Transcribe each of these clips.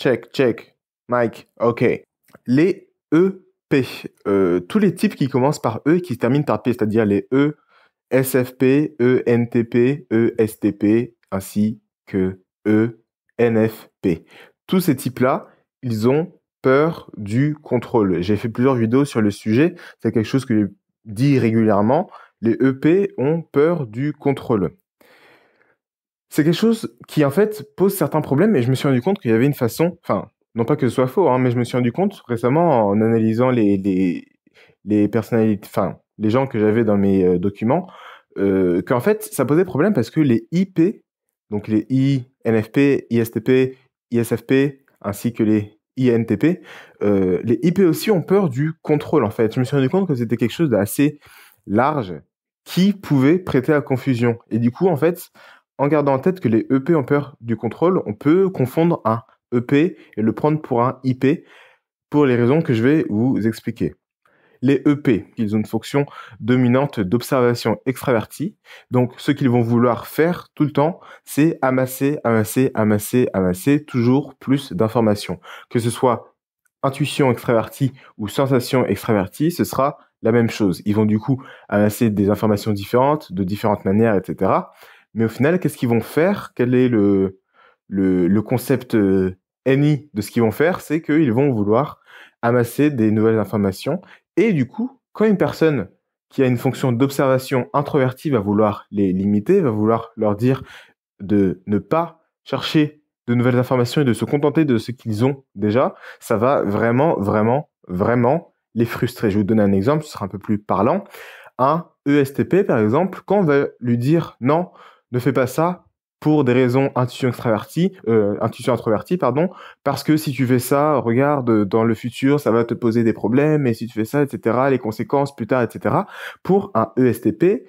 check, check, Mike, ok. Les EP, euh, tous les types qui commencent par E et qui terminent par P, c'est-à-dire les E, SFP, ENTP, ESTP, ainsi que ENFP. Tous ces types-là, ils ont peur du contrôle. J'ai fait plusieurs vidéos sur le sujet, c'est quelque chose que je dis régulièrement. Les EP ont peur du contrôle c'est quelque chose qui, en fait, pose certains problèmes et je me suis rendu compte qu'il y avait une façon, enfin, non pas que ce soit faux, hein, mais je me suis rendu compte récemment en analysant les, les, les personnalités, enfin, les gens que j'avais dans mes euh, documents, euh, qu'en fait, ça posait problème parce que les IP, donc les INFP, ISTP, ISFP, ainsi que les INTP, euh, les IP aussi ont peur du contrôle, en fait. Je me suis rendu compte que c'était quelque chose d'assez large qui pouvait prêter à confusion. Et du coup, en fait, en gardant en tête que les EP ont peur du contrôle, on peut confondre un EP et le prendre pour un IP pour les raisons que je vais vous expliquer. Les EP, ils ont une fonction dominante d'observation extravertie. Donc, ce qu'ils vont vouloir faire tout le temps, c'est amasser, amasser, amasser, amasser toujours plus d'informations. Que ce soit intuition extravertie ou sensation extravertie, ce sera la même chose. Ils vont du coup amasser des informations différentes, de différentes manières, etc. Mais au final, qu'est-ce qu'ils vont faire Quel est le, le, concept euh, NI de ce qu'ils vont faire C'est qu'ils vont vouloir amasser des nouvelles informations. Et du coup, quand une personne qui a une fonction d'observation introvertie va vouloir les limiter, va vouloir leur dire de ne pas chercher de nouvelles informations et de se contenter de ce qu'ils ont déjà, ça va vraiment, vraiment, vraiment les frustrer. Je vais vous donner un exemple, ce sera un peu plus parlant. Un ESTP, par exemple, quand on va lui dire non, ne fais pas ça pour des raisons intuition extravertie, euh, intuition introvertie, pardon, parce que si tu fais ça, regarde, dans le futur, ça va te poser des problèmes, et si tu fais ça, etc., les conséquences plus tard, etc. Pour un ESTP,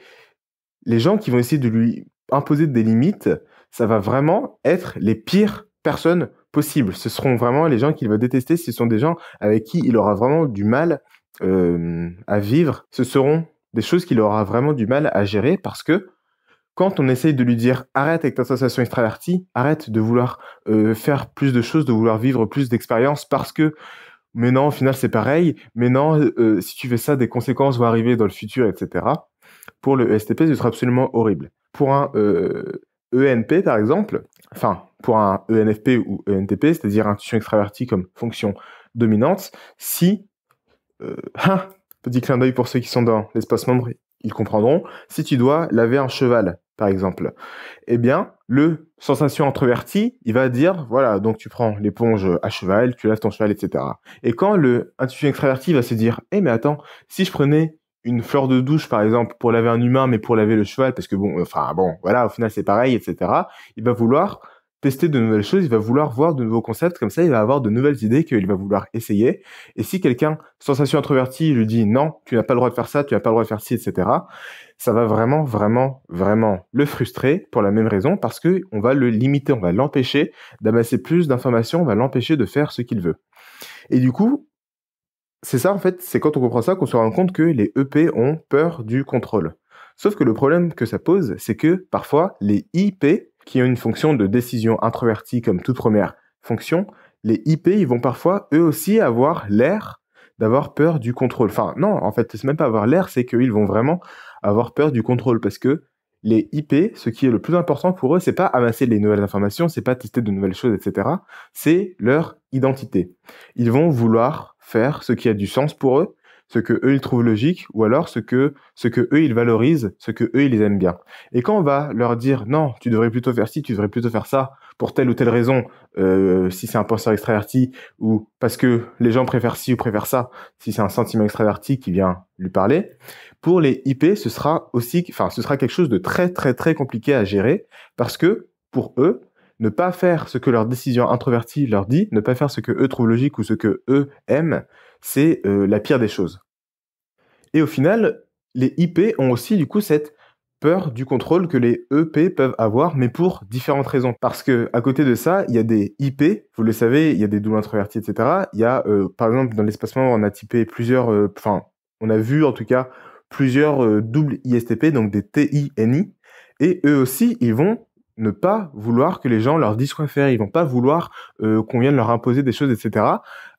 les gens qui vont essayer de lui imposer des limites, ça va vraiment être les pires personnes possibles. Ce seront vraiment les gens qu'il va détester, ce sont des gens avec qui il aura vraiment du mal euh, à vivre, ce seront des choses qu'il aura vraiment du mal à gérer parce que quand on essaye de lui dire arrête avec ta sensation extravertie, arrête de vouloir euh, faire plus de choses, de vouloir vivre plus d'expériences parce que mais non, au final c'est pareil, mais non, euh, si tu fais ça, des conséquences vont arriver dans le futur, etc. Pour le ESTP, ce sera absolument horrible. Pour un euh, ENP, par exemple, enfin, pour un ENFP ou ENTP, c'est-à-dire intuition extravertie comme fonction dominante, si... un euh, hein, petit clin d'œil pour ceux qui sont dans l'espace membre ils comprendront. Si tu dois laver un cheval, par exemple, eh bien, le sensation introverti, il va dire, voilà, donc tu prends l'éponge à cheval, tu laves ton cheval, etc. Et quand le intuition extraverti va se dire, eh, mais attends, si je prenais une fleur de douche, par exemple, pour laver un humain, mais pour laver le cheval, parce que bon, enfin, bon, voilà, au final, c'est pareil, etc., il va vouloir tester de nouvelles choses, il va vouloir voir de nouveaux concepts, comme ça il va avoir de nouvelles idées qu'il va vouloir essayer. Et si quelqu'un, sensation introvertie, lui dit non, tu n'as pas le droit de faire ça, tu n'as pas le droit de faire ci, etc., ça va vraiment, vraiment, vraiment le frustrer pour la même raison, parce que on va le limiter, on va l'empêcher d'amasser plus d'informations, on va l'empêcher de faire ce qu'il veut. Et du coup, c'est ça en fait, c'est quand on comprend ça qu'on se rend compte que les EP ont peur du contrôle. Sauf que le problème que ça pose, c'est que parfois les IP qui ont une fonction de décision introvertie comme toute première fonction, les IP, ils vont parfois eux aussi avoir l'air d'avoir peur du contrôle. Enfin, non, en fait, c'est même pas avoir l'air, c'est qu'ils vont vraiment avoir peur du contrôle parce que les IP, ce qui est le plus important pour eux, c'est pas amasser les nouvelles informations, c'est pas tester de nouvelles choses, etc. C'est leur identité. Ils vont vouloir faire ce qui a du sens pour eux, ce que eux ils trouvent logique ou alors ce que ce que eux ils valorisent, ce que eux ils aiment bien. Et quand on va leur dire non, tu devrais plutôt faire ci, tu devrais plutôt faire ça pour telle ou telle raison, euh, si c'est un penseur extraverti ou parce que les gens préfèrent ci ou préfèrent ça, si c'est un sentiment extraverti qui vient lui parler, pour les IP, ce sera aussi enfin ce sera quelque chose de très très très compliqué à gérer parce que pour eux, ne pas faire ce que leur décision introvertie leur dit, ne pas faire ce que eux trouvent logique ou ce que eux aiment, c'est euh, la pire des choses. Et au final, les IP ont aussi du coup cette peur du contrôle que les EP peuvent avoir, mais pour différentes raisons. Parce que à côté de ça, il y a des IP, vous le savez, il y a des doubles introvertis, etc. Il y a, euh, par exemple, dans l'espacement, on a typé plusieurs, euh, enfin, on a vu en tout cas plusieurs euh, doubles ISTP, donc des TINI, et eux aussi, ils vont ne pas vouloir que les gens leur disent quoi faire, ils vont pas vouloir qu'on vienne leur imposer des choses, etc.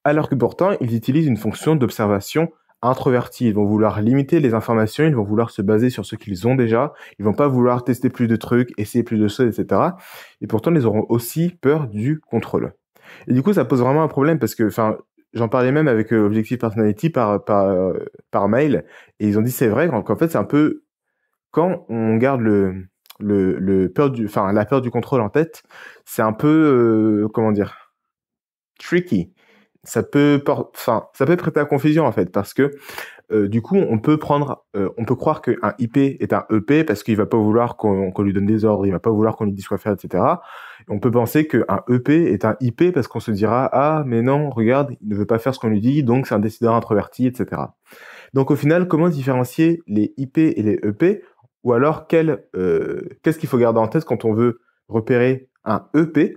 Alors que pourtant, ils utilisent une fonction d'observation introvertis, ils vont vouloir limiter les informations, ils vont vouloir se baser sur ce qu'ils ont déjà, ils vont pas vouloir tester plus de trucs, essayer plus de choses, etc. Et pourtant, ils auront aussi peur du contrôle. Et du coup, ça pose vraiment un problème parce que, enfin, j'en parlais même avec euh, Objective Personality par, euh, par, mail, et ils ont dit c'est vrai qu'en fait, c'est un peu quand on garde le, le, peur du, enfin, la peur du contrôle en tête, c'est un peu, euh, comment dire, tricky ça peut, enfin, ça peut prêter à confusion en fait, parce que euh, du coup, on peut prendre, euh, on peut croire qu'un IP est un EP parce qu'il va pas vouloir qu'on lui donne des ordres, il va pas vouloir qu'on lui dise quoi faire, etc. On peut penser qu'un EP est un IP parce qu'on se dira ah mais non, regarde, il ne veut pas faire ce qu'on lui dit, donc c'est un décideur introverti, etc. Donc au final, comment différencier les IP et les EP, ou alors euh, qu'est-ce qu'il faut garder en tête quand on veut repérer un EP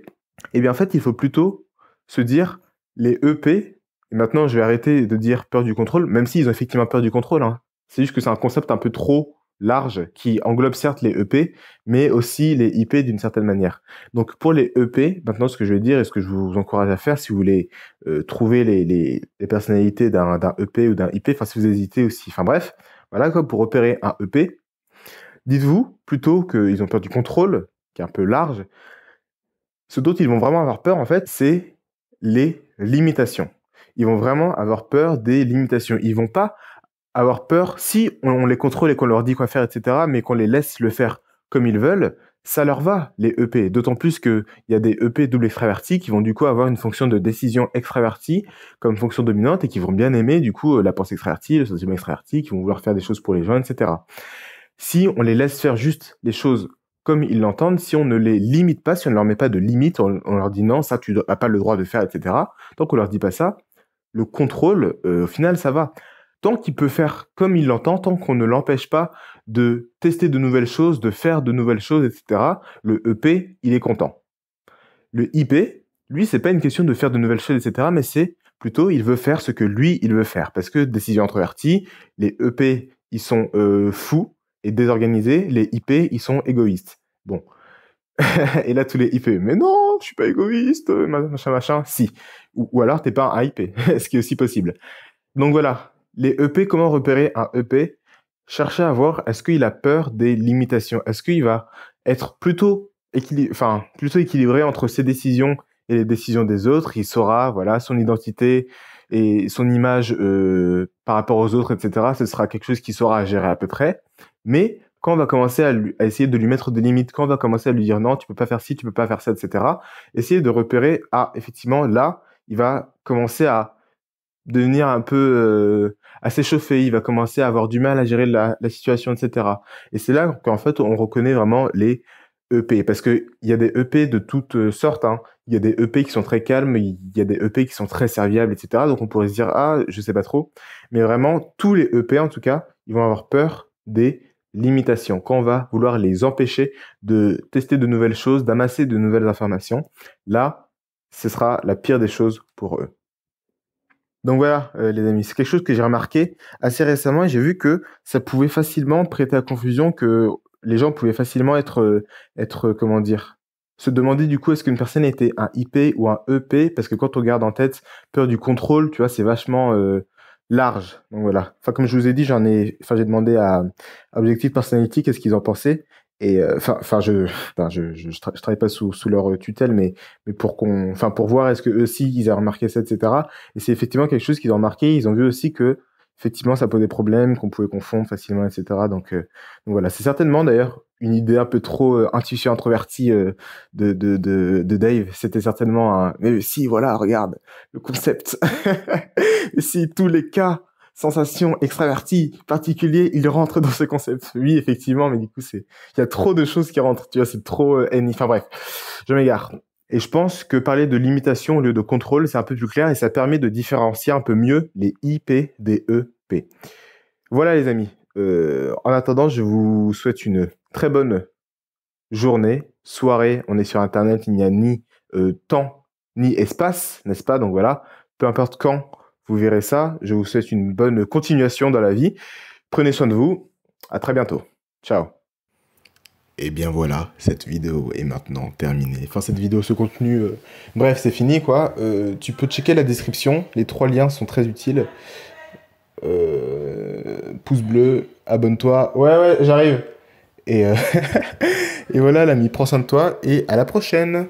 Eh bien en fait, il faut plutôt se dire les EP, et maintenant je vais arrêter de dire peur du contrôle, même s'ils ont effectivement peur du contrôle. Hein. C'est juste que c'est un concept un peu trop large qui englobe certes les EP, mais aussi les IP d'une certaine manière. Donc pour les EP, maintenant ce que je vais dire et ce que je vous encourage à faire si vous voulez euh, trouver les, personnalités d'un EP ou d'un IP, enfin si vous hésitez aussi, enfin bref, voilà quoi, pour opérer un EP, dites-vous plutôt qu'ils ont peur du contrôle, qui est un peu large, ce dont ils vont vraiment avoir peur en fait, c'est les limitations. Ils vont vraiment avoir peur des limitations. Ils vont pas avoir peur si on les contrôle et qu'on leur dit quoi faire, etc., mais qu'on les laisse le faire comme ils veulent, ça leur va, les EP. D'autant plus qu'il y a des EP double extravertis qui vont du coup avoir une fonction de décision extravertie comme fonction dominante et qui vont bien aimer du coup la pensée extravertie, le sentiment extraverti, qui vont vouloir faire des choses pour les gens, etc. Si on les laisse faire juste les choses comme ils l'entendent, si on ne les limite pas, si on ne leur met pas de limite, on, leur dit non, ça tu n'as pas le droit de faire, etc. Tant qu'on leur dit pas ça, le contrôle, euh, au final, ça va. Tant qu'il peut faire comme il l'entend, tant qu'on ne l'empêche pas de tester de nouvelles choses, de faire de nouvelles choses, etc., le EP, il est content. Le IP, lui, c'est pas une question de faire de nouvelles choses, etc., mais c'est plutôt il veut faire ce que lui, il veut faire. Parce que décision introvertie, les EP, ils sont euh, fous, et désorganisé, les IP, ils sont égoïstes. Bon. et là, tous les IP, mais non, je suis pas égoïste, euh, machin, machin, si. Ou, alors, alors, t'es pas un IP, ce qui est aussi possible. Donc voilà, les EP, comment repérer un EP chercher à voir, est-ce qu'il a peur des limitations Est-ce qu'il va être plutôt, enfin, plutôt équilibré entre ses décisions et les décisions des autres Il saura, voilà, son identité et son image euh, par rapport aux autres, etc. Ce sera quelque chose qu'il saura gérer à peu près. Mais quand on va commencer à, essayer de lui mettre des limites, quand on va commencer à lui dire non, tu peux pas faire ci, tu peux pas faire ça, etc., essayer de repérer, ah, effectivement, là, il va commencer à devenir un peu à euh, s'échauffer, il va commencer à avoir du mal à gérer la, situation, etc. Et c'est là qu'en fait, on reconnaît vraiment les EP, parce qu'il y a des EP de toutes sortes, il y a des EP hein. e qui sont très calmes, il y a des EP qui sont très serviables, etc. Donc on pourrait se dire, ah, je sais pas trop. Mais vraiment, tous les EP, en tout cas, ils vont avoir peur des limitation, quand on va vouloir les empêcher de tester de nouvelles choses, d'amasser de nouvelles informations, là, ce sera la pire des choses pour eux. Donc voilà, euh, les amis, c'est quelque chose que j'ai remarqué assez récemment et j'ai vu que ça pouvait facilement prêter à confusion, que les gens pouvaient facilement être, euh, être euh, comment dire, se demander du coup est-ce qu'une personne était un IP ou un EP, parce que quand on garde en tête peur du contrôle, tu vois, c'est vachement large. Donc voilà. Enfin, comme je vous ai dit, j'en ai, enfin, j'ai demandé à Objective Personality qu'est-ce qu'ils en pensaient. Et euh, enfin, enfin, je, enfin, je, je, je, travaille pas sous, sous leur euh, tutelle, mais, mais pour qu'on, enfin, pour voir est-ce que eux aussi ils ont remarqué ça, etc. Et c'est effectivement quelque chose qu'ils ont remarqué. Ils ont vu aussi que effectivement ça posait problème, qu'on pouvait confondre facilement, etc. Donc, euh, donc voilà, c'est certainement d'ailleurs une idée un peu trop euh, intuition introvertie euh, de, de, de, Dave. C'était certainement un... Mais si, voilà, regarde, le concept. si tous les cas, sensations extraverties, particuliers, ils rentrent dans ce concept. Oui, effectivement, mais du coup, c'est il y a trop de choses qui rentrent. Tu vois, c'est trop... Euh, enfin bref, je m'égare. Et je pense que parler de limitation au lieu de contrôle, c'est un peu plus clair et ça permet de différencier un peu mieux les IP des EP. Voilà les amis. Euh, en attendant, je vous souhaite une très bonne journée, soirée. On est sur Internet, il n'y a ni euh, temps ni espace, n'est-ce pas Donc voilà, peu importe quand vous verrez ça, je vous souhaite une bonne continuation dans la vie. Prenez soin de vous. À très bientôt. Ciao. Et bien voilà, cette vidéo est maintenant terminée. Enfin, cette vidéo, ce contenu, euh, bref, c'est fini quoi. Euh, tu peux checker la description, les trois liens sont très utiles. pouce bleu, abonne-toi. Ouais, ouais, j'arrive. Euh, et, voilà, l'ami, prends soin de toi et à la prochaine